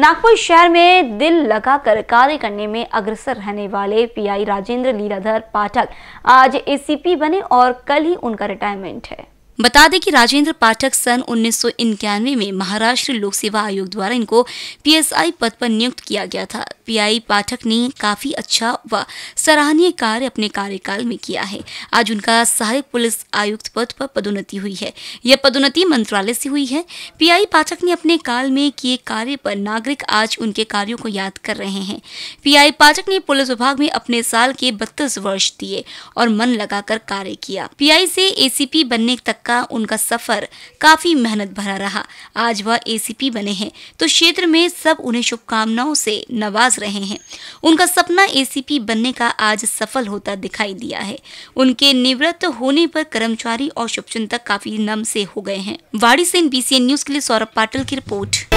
नागपुर शहर में दिल लगाकर कार्य करने में अग्रसर रहने वाले पीआई राजेंद्र लीलाधर पाठक आज एसीपी बने और कल ही उनका रिटायरमेंट है बता दें कि राजेंद्र पाठक सन उन्नीस में महाराष्ट्र लोक सेवा आयोग द्वारा इनको पीएसआई पद पर नियुक्त किया गया था पीआई पाठक ने काफी अच्छा व सराहनीय कार्य अपने कार्यकाल में किया है आज उनका सहायक पुलिस आयुक्त पद पर पदोन्नति हुई है यह पदोन्नति मंत्रालय से हुई है पीआई पाठक ने अपने काल में किए कार्य पर नागरिक आज उनके कार्यो को याद कर रहे हैं पी पाठक ने पुलिस विभाग में अपने साल के बत्तीस वर्ष दिए और मन लगाकर कार्य किया पीआई से एसीपी बनने तक का उनका सफर काफी मेहनत भरा रहा आज वह एसीपी बने हैं तो क्षेत्र में सब उन्हें शुभकामनाओं से नवाज रहे हैं उनका सपना एसीपी बनने का आज सफल होता दिखाई दिया है उनके निवृत्त होने पर कर्मचारी और शुभचिंतक काफी नम से हो गए हैं वाड़ी से बीसीएन न्यूज के लिए सौरभ पाटिल की रिपोर्ट